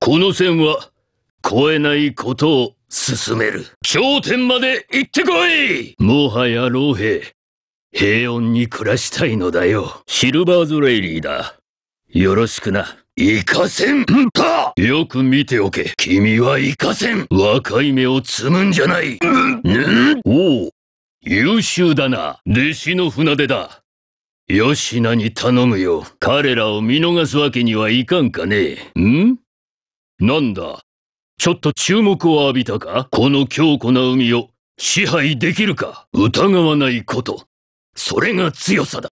この線は越えないことを進める頂点まで行ってこいもはや老兵平穏に暮らしたいのだよシルバーズレイリーだよろしくな行かせんかよく見ておけ君は行かせん若い目を摘むんじゃない、うん、おお優秀だな弟子の船出だ吉名に頼むよ彼らを見逃すわけにはいかんかねんなんだちょっと注目を浴びたかこの強固な海を支配できるか疑わないこと。それが強さだ。